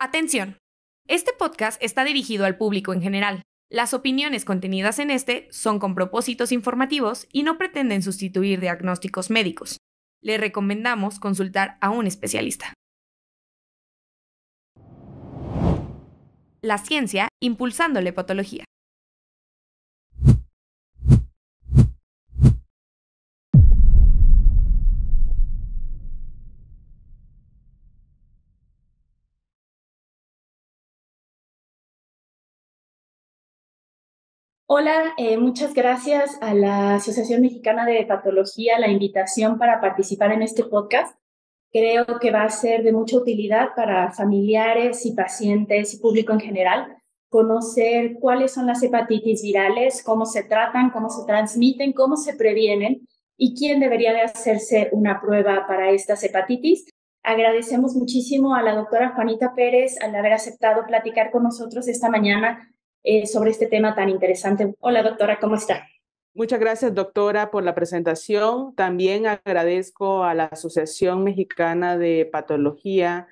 Atención. Este podcast está dirigido al público en general. Las opiniones contenidas en este son con propósitos informativos y no pretenden sustituir diagnósticos médicos. Le recomendamos consultar a un especialista. La ciencia impulsando la hepatología. Hola, eh, muchas gracias a la Asociación Mexicana de Patología la invitación para participar en este podcast. Creo que va a ser de mucha utilidad para familiares y pacientes y público en general conocer cuáles son las hepatitis virales, cómo se tratan, cómo se transmiten, cómo se previenen y quién debería de hacerse una prueba para estas hepatitis. Agradecemos muchísimo a la doctora Juanita Pérez al haber aceptado platicar con nosotros esta mañana eh, sobre este tema tan interesante. Hola doctora, ¿cómo está? Muchas gracias doctora por la presentación. También agradezco a la Asociación Mexicana de Patología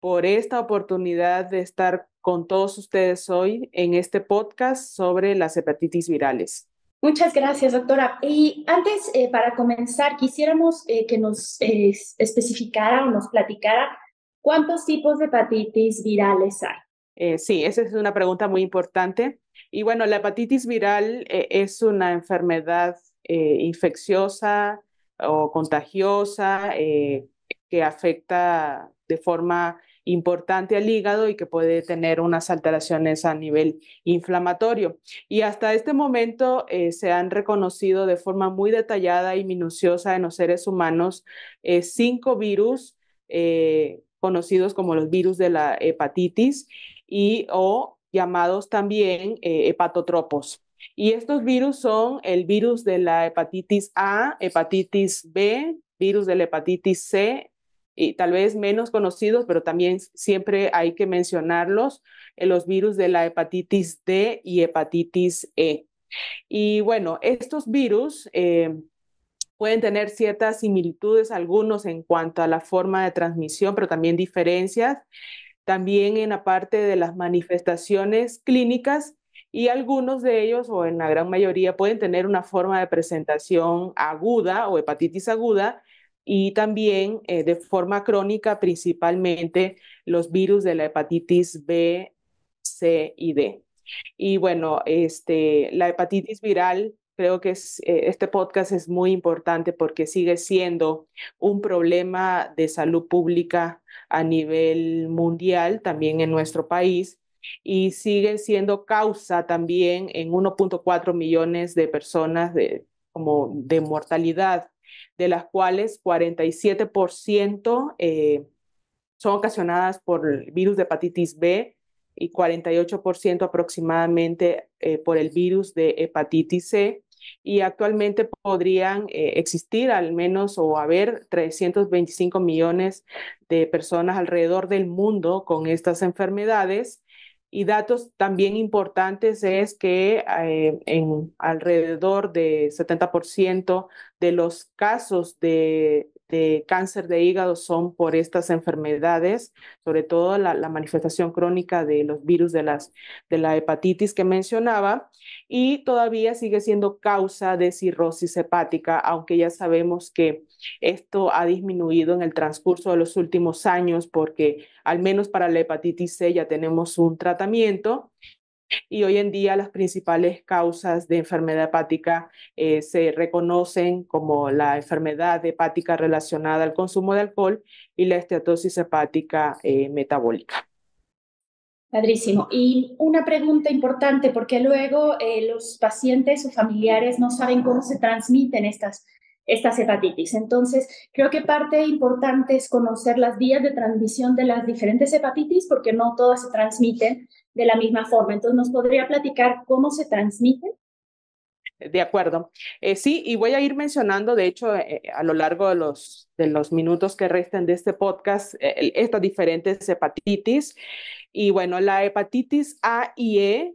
por esta oportunidad de estar con todos ustedes hoy en este podcast sobre las hepatitis virales. Muchas gracias, doctora. Y antes, eh, para comenzar, quisiéramos eh, que nos especificara o nos platicara cuántos tipos de hepatitis virales hay. Eh, sí, esa es una pregunta muy importante. Y bueno, la hepatitis viral eh, es una enfermedad eh, infecciosa o contagiosa que afecta de forma importante al hígado y que puede tener unas alteraciones a nivel inflamatorio. Y hasta este momento se han reconocido de forma muy detallada y minuciosa en los seres humanos cinco virus conocidos como los virus de la hepatitis y o llamados también eh, hepatotropos. Y estos virus son el virus de la hepatitis A, hepatitis B, virus de la hepatitis C, y tal vez menos conocidos, pero también siempre hay que mencionarlos, eh, los virus de la hepatitis D y hepatitis E. Y bueno, estos virus eh, pueden tener ciertas similitudes, algunos en cuanto a la forma de transmisión, pero también diferencias también en la parte de las manifestaciones clínicas y algunos de ellos, o en la gran mayoría, pueden tener una forma de presentación aguda o hepatitis aguda y también eh, de forma crónica principalmente los virus de la hepatitis B, C y D. Y bueno, este, la hepatitis viral Creo que eh, este podcast es muy importante porque sigue siendo un problema de salud pública a nivel mundial, también en nuestro país, y sigue siendo causa también en 1.4 millones de personas de, como de mortalidad, de las cuales 47% eh, son ocasionadas por el virus de hepatitis B, y 48% aproximadamente eh, por el virus de hepatitis C y actualmente podrían eh, existir al menos o haber 325 millones de personas alrededor del mundo con estas enfermedades. Y datos también importantes es que eh, en alrededor de 70% de los casos de de este, cáncer de hígado son por estas enfermedades, sobre todo la, manifestación crónica de los virus de, las, de la hepatitis que mencionaba, y todavía sigue siendo causa de cirrosis hepática, aunque ya sabemos que esto ha disminuido en el transcurso de los últimos años porque al menos para la hepatitis C ya tenemos un tratamiento y hoy en día las principales causas de enfermedad hepática eh, se reconocen como la enfermedad hepática relacionada al consumo de alcohol y la esteatosis hepática eh, metabólica. Padrísimo. Y una pregunta importante, porque luego eh, los pacientes o familiares no saben cómo se transmiten estas, estas hepatitis. Entonces, creo que parte importante es conocer las vías de transmisión de las diferentes hepatitis, porque no todas se transmiten de la misma forma. Entonces, ¿nos podría platicar cómo se transmiten? De acuerdo. Eh, sí, y voy a ir mencionando, de hecho, eh, eh, a lo largo de los, de los minutos que restan de este podcast, estas diferentes hepatitis. Y bueno, la hepatitis A y E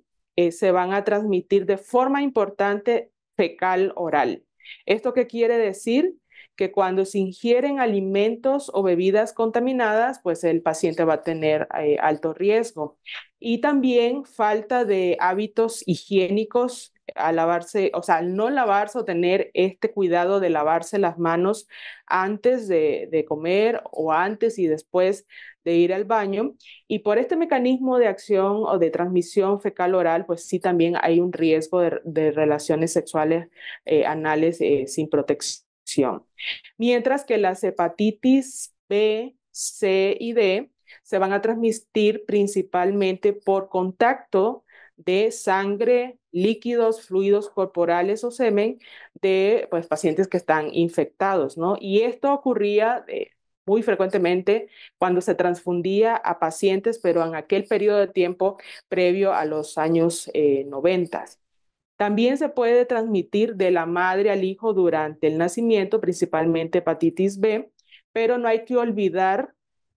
se van a transmitir de forma importante fecal oral. ¿Esto qué quiere decir? que cuando se ingieren alimentos o bebidas contaminadas, pues el paciente va a tener eh, alto riesgo. Y también falta de hábitos higiénicos al lavarse, o sea, al no lavarse o tener este cuidado de lavarse las manos antes de, comer o antes y después de ir al baño. Y por este mecanismo de acción o de transmisión fecal oral, pues sí también hay un riesgo de, relaciones sexuales eh, anales eh, sin protección Mientras que las hepatitis B, C y D se van a transmitir principalmente por contacto de sangre, líquidos, fluidos corporales o semen de pues, pacientes que están infectados, ¿no? Y esto ocurría eh, muy frecuentemente cuando se transfundía a pacientes, pero en aquel periodo de tiempo previo a los años eh, 90. También se puede transmitir de la madre al hijo durante el nacimiento, principalmente hepatitis B, pero no hay que olvidar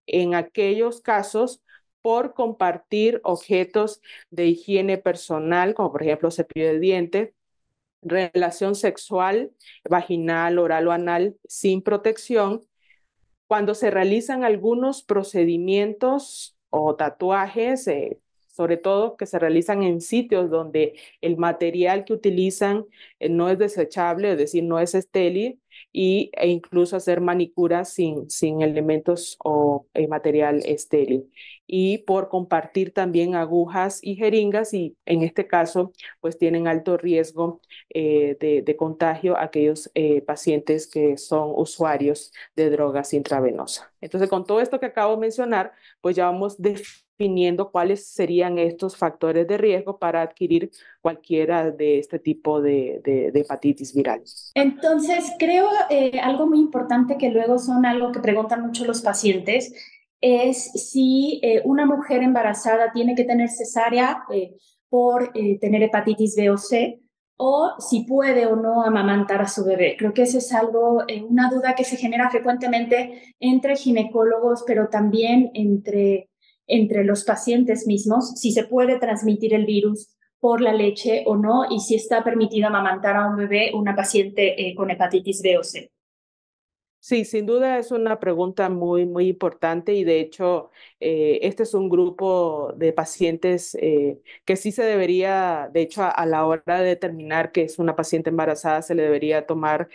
en aquellos casos por compartir objetos de higiene personal, como por ejemplo cepillo de diente, relación sexual, vaginal, oral o anal, sin protección, cuando se realizan algunos procedimientos o tatuajes, eh, sobre todo que se realizan en sitios donde el material que utilizan eh, no es desechable, es decir, no es estéril, y, e incluso hacer manicuras sin, sin elementos o eh, material estéril. Y por compartir también agujas y jeringas, y en este caso, pues tienen alto riesgo eh, de, contagio aquellos pacientes que son usuarios de drogas intravenosas. Entonces, con todo esto que acabo de mencionar, pues ya vamos definiendo cuáles serían estos factores de riesgo para adquirir cualquiera de este tipo de, de, hepatitis viral. Entonces, creo eh, algo muy importante que luego son algo que preguntan mucho los pacientes es si eh, una mujer embarazada tiene que tener cesárea eh, por tener hepatitis B o C o si puede o no amamantar a su bebé. Creo que esa es algo, una duda que se genera frecuentemente entre ginecólogos, pero también entre entre los pacientes mismos, si se puede transmitir el virus por la leche o no y si está permitido amamantar a un bebé, una paciente eh, con hepatitis B o C. Sí, sin duda es una pregunta muy, muy importante y de hecho eh, este es un grupo de pacientes eh, que sí se debería, de hecho a, la hora de determinar que es una paciente embarazada, se le debería tomar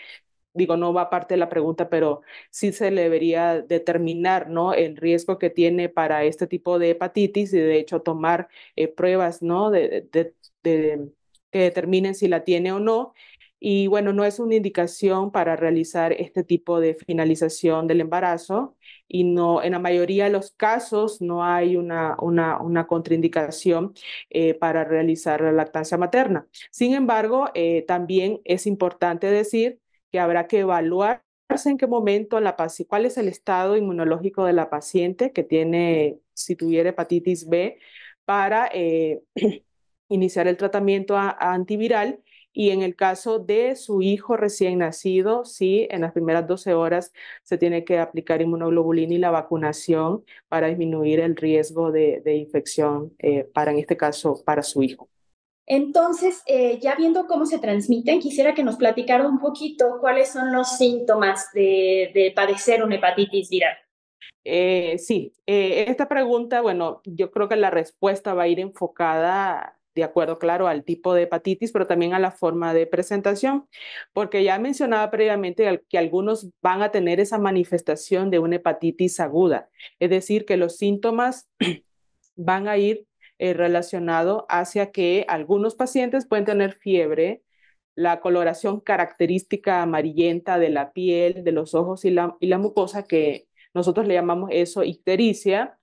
digo, no va parte de la pregunta, pero sí se le debería determinar, ¿no? El riesgo que tiene para este tipo de hepatitis y de hecho tomar eh, pruebas, ¿no? que determinen si la tiene o no. Y bueno, no es una indicación para realizar este tipo de finalización del embarazo y no, en la mayoría de los casos no hay una, contraindicación eh, para realizar la lactancia materna. Sin embargo, eh, también es importante decir habrá que evaluarse en qué momento la cuál es el estado inmunológico de la paciente que tiene, si tuviera hepatitis B, para eh, iniciar el tratamiento antiviral y en el caso de su hijo recién nacido, sí, en las primeras 12 horas se tiene que aplicar inmunoglobulina y la vacunación para disminuir el riesgo de, infección, eh, para en este caso, para su hijo. Entonces, eh, ya viendo cómo se transmiten, quisiera que nos platicara un poquito cuáles son los síntomas de, padecer una hepatitis viral. Eh, sí, eh, esta pregunta, bueno, yo creo que la respuesta va a ir enfocada, de acuerdo, claro, al tipo de hepatitis, pero también a la forma de presentación, porque ya mencionaba previamente que algunos van a tener esa manifestación de una hepatitis aguda, es decir, que los síntomas van a ir eh, relacionado hacia que algunos pacientes pueden tener fiebre, la coloración característica amarillenta de la piel, de los ojos y la, mucosa, que nosotros le llamamos eso ictericia.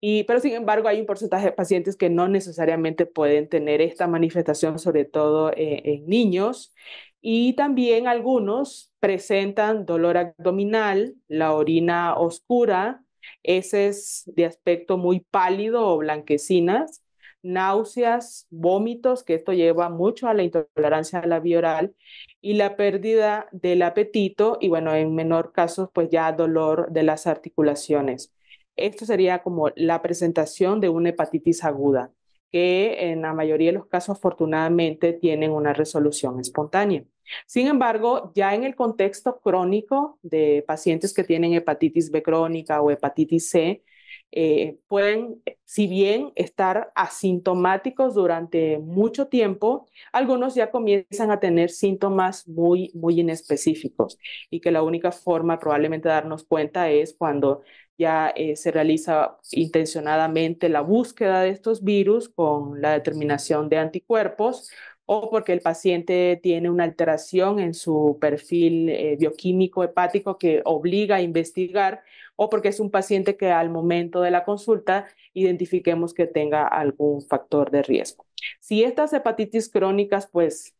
Y, pero sin embargo, hay un porcentaje de pacientes que no necesariamente pueden tener esta manifestación, sobre todo eh, en niños. Y también algunos presentan dolor abdominal, la orina oscura, heces de aspecto muy pálido o blanquecinas, náuseas, vómitos, que esto lleva mucho a la intolerancia a la vía oral, y la pérdida del apetito y bueno, en menor caso, pues ya dolor de las articulaciones. Esto sería como la presentación de una hepatitis aguda, que en la mayoría de los casos afortunadamente tienen una resolución espontánea. Sin embargo, ya en el contexto crónico de pacientes que tienen hepatitis B crónica o hepatitis C, eh, pueden, si bien estar asintomáticos durante mucho tiempo, algunos ya comienzan a tener síntomas muy, muy inespecíficos y que la única forma probablemente de darnos cuenta es cuando ya eh, se realiza intencionadamente la búsqueda de estos virus con la determinación de anticuerpos o porque el paciente tiene una alteración en su perfil eh, bioquímico hepático que obliga a investigar, o porque es un paciente que al momento de la consulta identifiquemos que tenga algún factor de riesgo. Si estas hepatitis crónicas, pues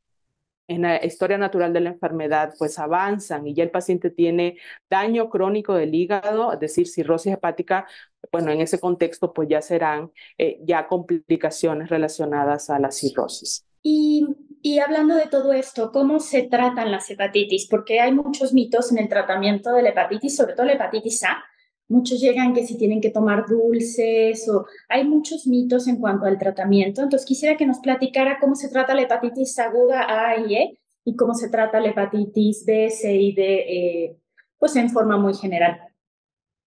en la historia natural de la enfermedad, pues avanzan y ya el paciente tiene daño crónico del hígado, es decir, cirrosis hepática, bueno, en ese contexto, pues ya serán eh, ya complicaciones relacionadas a la cirrosis. Y, hablando de todo esto, ¿cómo se tratan las hepatitis? Porque hay muchos mitos en el tratamiento de la hepatitis, sobre todo la hepatitis A. Muchos llegan que si tienen que tomar dulces o hay muchos mitos en cuanto al tratamiento. Entonces quisiera que nos platicara cómo se trata la hepatitis aguda A y E y cómo se trata la hepatitis B, C y D, eh, pues en forma muy general.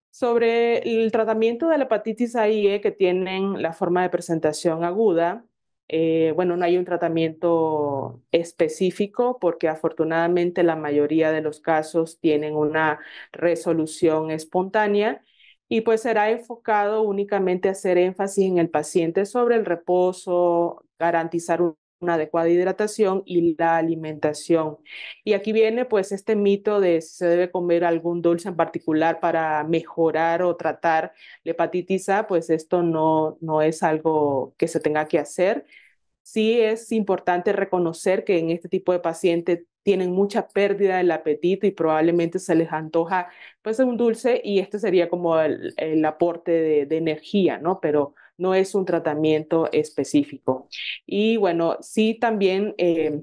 Sobre el tratamiento de la hepatitis A y E que tienen la forma de presentación aguda, eh, bueno, no hay un tratamiento específico porque afortunadamente la mayoría de los casos tienen una resolución espontánea y pues será enfocado únicamente a hacer énfasis en el paciente sobre el reposo, garantizar un una adecuada hidratación y la alimentación. Y aquí viene pues este mito de si se debe comer algún dulce en particular para mejorar o tratar la hepatitis A, pues esto no, no es algo que se tenga que hacer. Sí es importante reconocer que en este tipo de pacientes tienen mucha pérdida del apetito y probablemente se les antoja pues un dulce y este sería como el, aporte de, de energía, ¿no? Pero no es un tratamiento específico. Y bueno, sí también... Eh,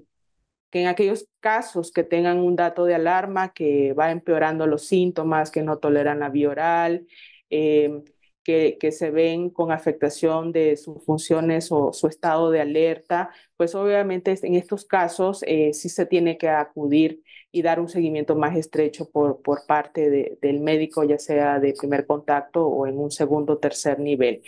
que en aquellos casos que tengan un dato de alarma que va empeorando los síntomas, que no toleran la vía oral, eh, que, se ven con afectación de sus funciones o su estado de alerta, pues obviamente en estos casos eh, sí se tiene que acudir y dar un seguimiento más estrecho por, por parte del médico, ya sea de primer contacto o en un segundo o tercer nivel.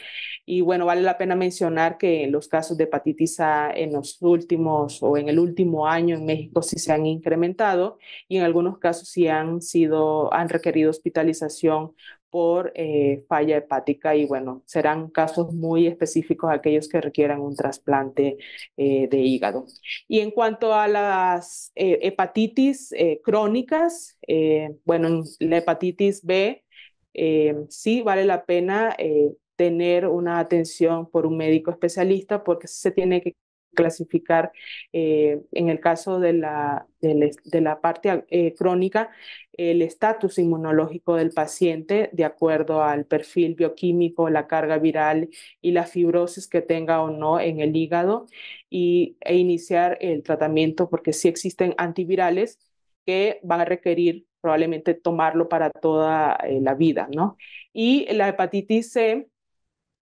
Y bueno, vale la pena mencionar que los casos de hepatitis A en los últimos o en el último año en México sí se han incrementado y en algunos casos sí han sido, han requerido hospitalización por eh, falla hepática y bueno, serán casos muy específicos aquellos que requieran un trasplante eh, de hígado. Y en cuanto a las eh, hepatitis crónicas, bueno, la hepatitis B sí vale la pena tener una atención por un médico especialista porque se tiene que clasificar eh, en el caso de la, de la, parte eh, crónica el estatus inmunológico del paciente de acuerdo al perfil bioquímico, la carga viral y la fibrosis que tenga o no en el hígado y, e iniciar el tratamiento porque sí existen antivirales que van a requerir probablemente tomarlo para toda eh, la vida, ¿no? Y la hepatitis C,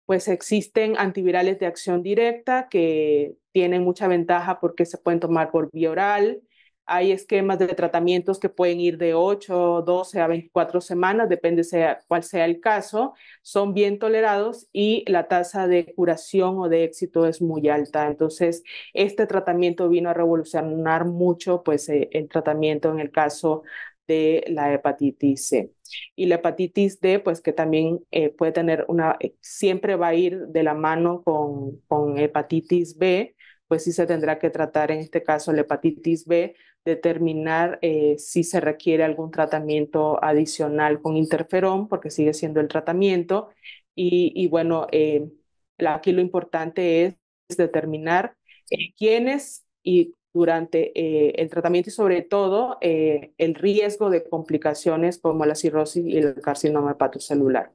pues existen antivirales de acción directa que tienen mucha ventaja porque se pueden tomar por vía oral. Hay esquemas de tratamientos que pueden ir de 8, 12 a 24 semanas, depende sea, cuál sea el caso. Son bien tolerados y la tasa de curación o de éxito es muy alta. Entonces, este tratamiento vino a revolucionar mucho pues, eh, el tratamiento en el caso de la hepatitis C. Y la hepatitis D, pues que también eh, puede tener una, eh, siempre va a ir de la mano con, con hepatitis B, pues sí se tendrá que tratar en este caso la hepatitis B, determinar eh, si se requiere algún tratamiento adicional con interferón, porque sigue siendo el tratamiento. Y, bueno, eh, aquí lo importante es, determinar eh, quiénes y durante eh, el tratamiento y sobre todo el riesgo de complicaciones como la cirrosis y el carcinoma hepatocelular.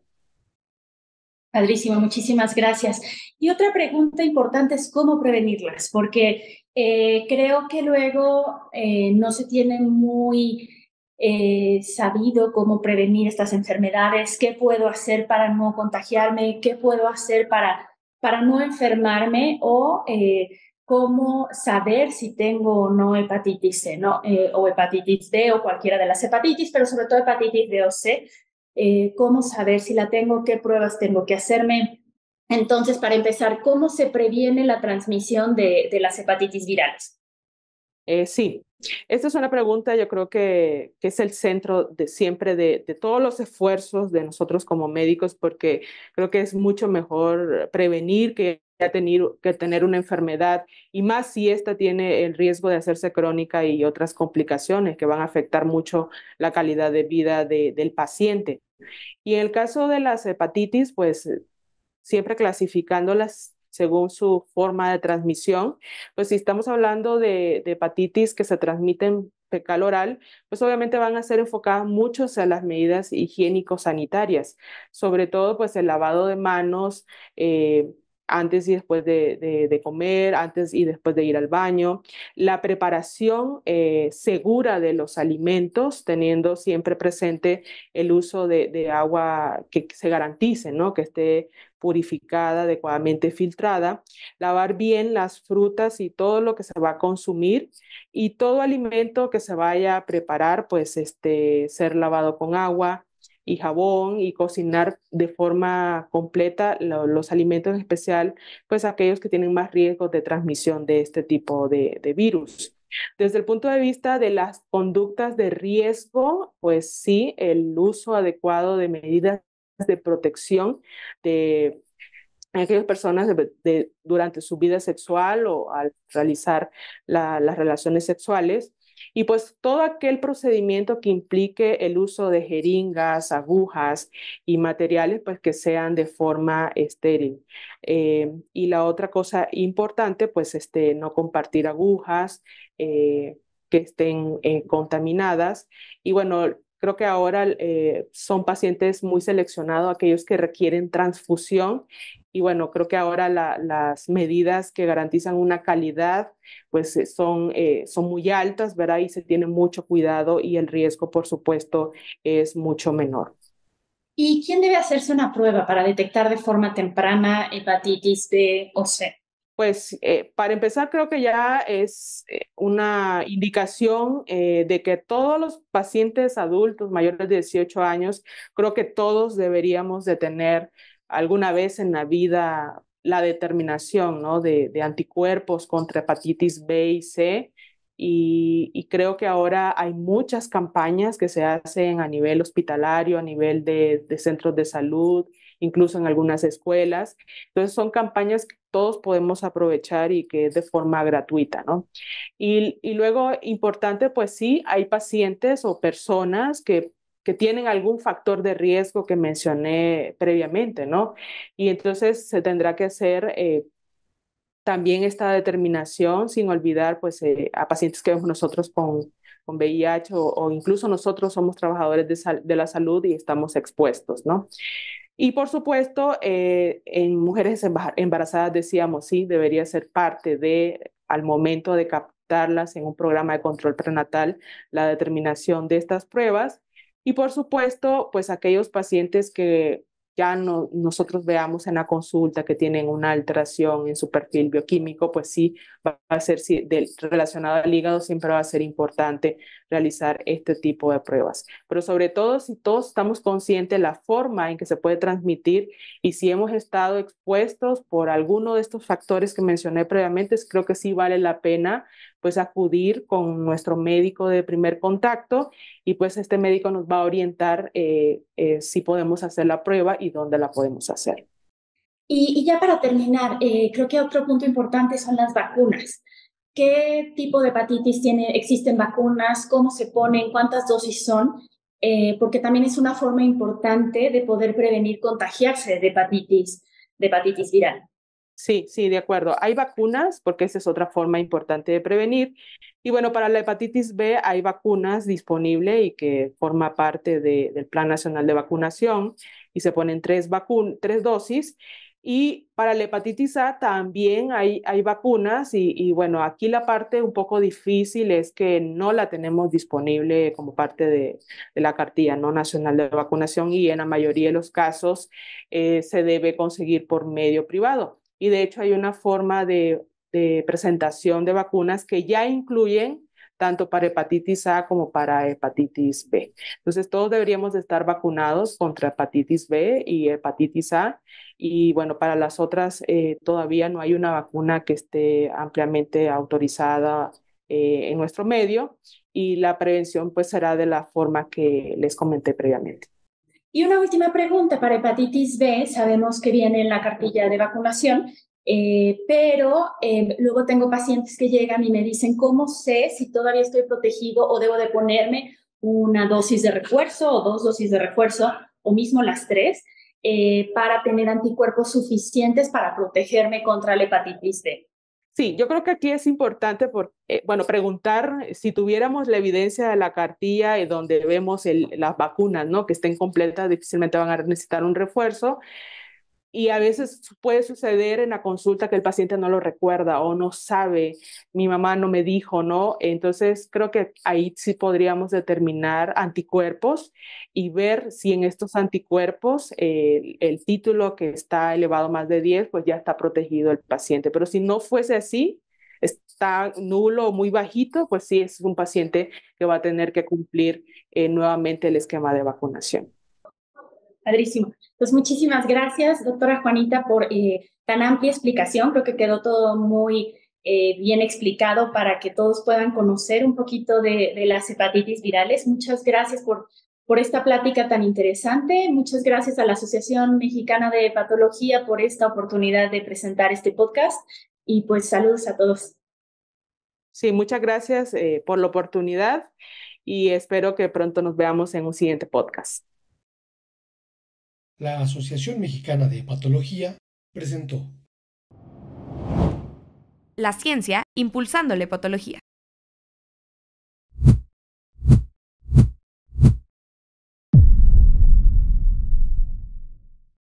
Padrísimo, muchísimas gracias. Y otra pregunta importante es cómo prevenirlas, porque eh, creo que luego eh, no se tiene muy eh, sabido cómo prevenir estas enfermedades, qué puedo hacer para no contagiarme, qué puedo hacer para, para no enfermarme o cómo saber si tengo o no hepatitis C, ¿no? o hepatitis D o cualquiera de las hepatitis, pero sobre todo hepatitis B o C eh, cómo saber si la tengo, qué pruebas tengo que hacerme. Entonces, para empezar, ¿cómo se previene la transmisión de, de las hepatitis virales? Eh, sí, esta es una pregunta yo creo que, es el centro de siempre de, todos los esfuerzos de nosotros como médicos porque creo que es mucho mejor prevenir que, tener, que tener una enfermedad y más si esta tiene el riesgo de hacerse crónica y otras complicaciones que van a afectar mucho la calidad de vida del paciente. Y en el caso de las hepatitis, pues siempre clasificándolas según su forma de transmisión. Pues si estamos hablando de, hepatitis que se transmiten fecal oral, pues obviamente van a ser enfocadas mucho a las medidas higiénico-sanitarias, sobre todo pues el lavado de manos, eh, antes y después de, comer, antes y después de ir al baño, la preparación eh, segura de los alimentos, teniendo siempre presente el uso de, de agua que se garantice, ¿no? que esté purificada, adecuadamente filtrada, lavar bien las frutas y todo lo que se va a consumir y todo alimento que se vaya a preparar, pues este, ser lavado con agua, y jabón y cocinar de forma completa los alimentos, en especial pues aquellos que tienen más riesgos de transmisión de este tipo de, virus. Desde el punto de vista de las conductas de riesgo, pues sí, el uso adecuado de medidas de protección de aquellas personas durante su vida sexual o al realizar las relaciones sexuales, y pues todo aquel procedimiento que implique el uso de jeringas, agujas y materiales, pues que sean de forma estéril. Eh, y la otra cosa importante, pues este, no compartir agujas. Eh, que estén eh, contaminadas. Y bueno, Creo que ahora eh, son pacientes muy seleccionados, aquellos que requieren transfusión. Y bueno, creo que ahora las medidas que garantizan una calidad, pues eh, son, eh, son muy altas, ¿verdad? Y se tiene mucho cuidado y el riesgo, por supuesto, es mucho menor. ¿Y quién debe hacerse una prueba para detectar de forma temprana hepatitis B o C? Pues eh, para empezar, creo que ya es eh, una indicación eh, de que todos los pacientes adultos mayores de 18 años, creo que todos deberíamos de tener alguna vez en la vida la determinación ¿no? de, anticuerpos contra hepatitis B y C. Y, creo que ahora hay muchas campañas que se hacen a nivel hospitalario, a nivel de, de centros de salud, incluso en algunas escuelas. Entonces son campañas todos podemos aprovechar y que es de forma gratuita, ¿no? Y, luego, importante, pues sí, hay pacientes o personas que que tienen algún factor de riesgo que mencioné previamente, ¿no? Y entonces se tendrá que hacer eh, también esta determinación, sin olvidar pues eh, a pacientes que vemos nosotros con, con VIH o, incluso nosotros somos trabajadores de, de, la salud y estamos expuestos, ¿no? Y por supuesto, eh, en mujeres embarazadas decíamos, sí, debería ser parte de, al momento de captarlas en un programa de control prenatal, la determinación de estas pruebas. Y por supuesto, pues aquellos pacientes que ya nosotros veamos en la consulta que tienen una alteración en su perfil bioquímico, pues sí, va a ser relacionado al hígado, siempre va a ser importante realizar este tipo de pruebas. Pero sobre todo si todos estamos conscientes de la forma en que se puede transmitir y si hemos estado expuestos por alguno de estos factores que mencioné previamente, creo que sí vale la pena pues acudir con nuestro médico de primer contacto y pues este médico nos va a orientar eh, eh, si podemos hacer la prueba y dónde la podemos hacer. Y, ya para terminar, eh, creo que otro punto importante son las vacunas qué tipo de hepatitis tiene, existen vacunas, cómo se ponen, cuántas dosis son, eh, porque también es una forma importante de poder prevenir contagiarse de hepatitis, de hepatitis viral. Sí, sí, de acuerdo. Hay vacunas, porque esa es otra forma importante de prevenir. Y bueno, para la hepatitis B hay vacunas disponibles y que forma parte del Plan Nacional de Vacunación y se ponen tres, tres dosis. Y para la hepatitis A también hay, hay vacunas y, bueno, aquí la parte un poco difícil es que no la tenemos disponible como parte de, la cartilla ¿no? nacional de vacunación y en la mayoría de los casos eh, se debe conseguir por medio privado. Y de hecho hay una forma de presentación de vacunas que ya incluyen tanto para hepatitis A como para hepatitis B. Entonces, todos deberíamos estar vacunados contra hepatitis B y hepatitis A. Y bueno, para las otras eh, todavía no hay una vacuna que esté ampliamente autorizada eh, en nuestro medio y la prevención pues será de la forma que les comenté previamente. Y una última pregunta para hepatitis B. Sabemos que viene en la cartilla de vacunación, eh, pero em, luego tengo pacientes que llegan y me dicen, ¿cómo sé si todavía estoy protegido o debo de ponerme una dosis de refuerzo o dos dosis de refuerzo o mismo las tres eh, para tener anticuerpos suficientes para protegerme contra la hepatitis B? Sí, yo creo que aquí es importante, eh, bueno, preguntar si tuviéramos la evidencia de la cartilla y donde vemos las vacunas, ¿no? Que estén completas, difícilmente van a necesitar un refuerzo. Y a veces puede suceder en la consulta que el paciente no lo recuerda o no sabe, mi mamá no me dijo, ¿no? Entonces creo que ahí sí podríamos determinar anticuerpos y ver si en estos anticuerpos eh, el, título que está elevado más de 10, pues ya está protegido el paciente. Pero si no fuese así, está nulo o muy bajito, pues sí es un paciente que va a tener que cumplir eh, nuevamente el esquema de vacunación. Padrísimo. Pues muchísimas gracias, doctora Juanita, por eh, tan amplia explicación. Creo que quedó todo muy eh, bien explicado para que todos puedan conocer un poquito de, las hepatitis virales. Muchas gracias por, por esta plática tan interesante. Muchas gracias a la Asociación Mexicana de Patología por esta oportunidad de presentar este podcast. Y pues saludos a todos. Sí, muchas gracias eh, por la oportunidad y espero que pronto nos veamos en un siguiente podcast la Asociación Mexicana de Patología presentó La ciencia impulsando la patología.